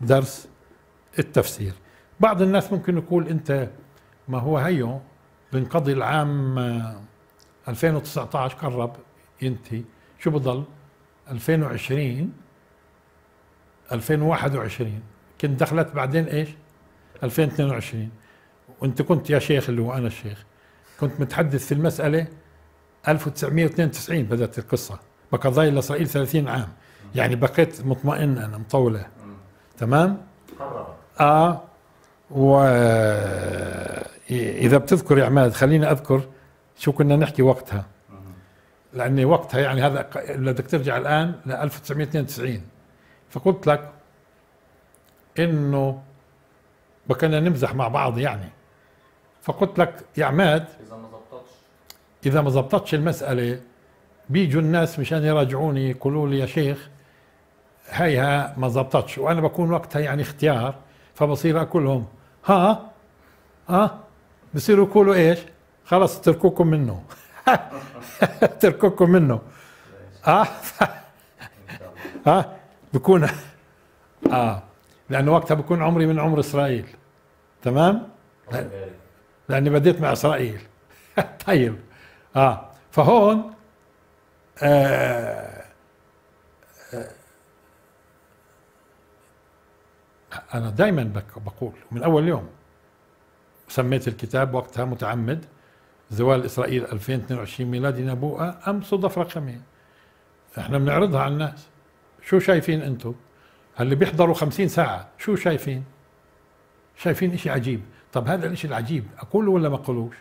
درس التفسير بعض الناس ممكن يقول انت ما هو هيو بنقضي العام 2019 قرب ينتهي شو بضل 2020 2021 كنت دخلت بعدين ايش 2022 وانت كنت يا شيخ اللي هو انا الشيخ كنت متحدث في المساله 1992 بدات القصه بقضايا الإسرائيل 30 عام يعني بقيت مطمئن انا مطوله تمام اه و آه، اذا بتذكر يا عماد خليني اذكر شو كنا نحكي وقتها لاني وقتها يعني هذا بدك ترجع الان ل 1992 فقلت لك انه كنا نمزح مع بعض يعني فقلت لك يا عماد اذا ما زبطتش اذا ما زبطتش المساله بيجوا الناس مشان يراجعوني يقولوا لي يا شيخ هيها ما زبطتش وانا بكون وقتها يعني اختيار فبصير اقول لهم ها ها بصيروا يقولوا ايش خلص تركوكم منه تركوكم منه ها آه. آه. ها بكون اه لانه وقتها بكون عمري من عمر اسرائيل تمام لاني بديت مع اسرائيل طيب اه فهون آه, آه انا دائما بقول من اول يوم سميت الكتاب وقتها متعمد زوال اسرائيل 2022 ميلادي نبوءه ام صدف رقميه احنا بنعرضها على الناس شو شايفين انتم اللي بيحضروا 50 ساعه شو شايفين شايفين اشي عجيب طب هذا الاشي العجيب اقوله ولا ما اقولوش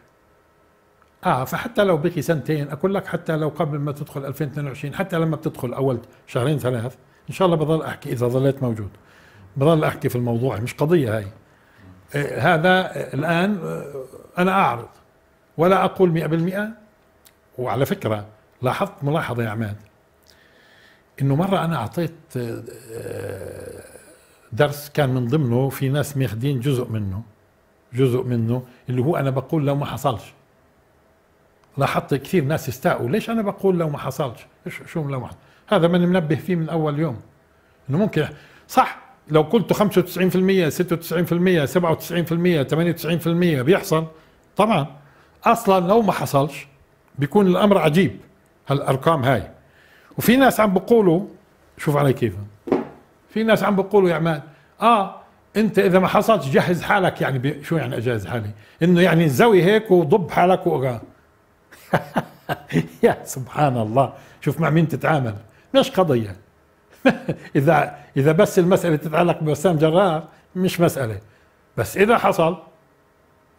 اه فحتى لو بقي سنتين اقول لك حتى لو قبل ما تدخل 2022 حتى لما بتدخل اول شهرين ثلاث ان شاء الله بضل احكي اذا ظليت موجود بضل احكي في الموضوع مش قضيه هاي إيه، هذا الان إيه، انا اعرض ولا اقول 100% وعلى فكره لاحظت ملاحظه يا عماد انه مره انا اعطيت إيه، درس كان من ضمنه في ناس ماخذين جزء منه جزء منه اللي هو انا بقول لو ما حصلش لاحظت كثير ناس استاءوا ليش انا بقول لو ما حصلش شو لو ما حصلش هذا من منبه فيه من اول يوم انه ممكن صح لو قلت 95% 96% 97% 98% بيحصل طبعا اصلا لو ما حصلش بيكون الامر عجيب هالارقام هاي وفي ناس عم بيقولوا شوف علي كيف في ناس عم بيقولوا يا عمان اه انت اذا ما حصلش جهز حالك يعني شو يعني اجهز حالي انه يعني زوي هيك وضب حالك وغا يا سبحان الله شوف مع مين تتعامل مش قضيه اذا اذا بس المساله تتعلق بوسام جرار مش مساله بس اذا حصل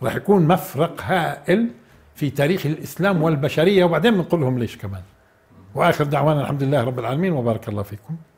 راح يكون مفرق هائل في تاريخ الاسلام والبشريه وبعدين بنقول لهم ليش كمان واخر دعوانا الحمد لله رب العالمين وبارك الله فيكم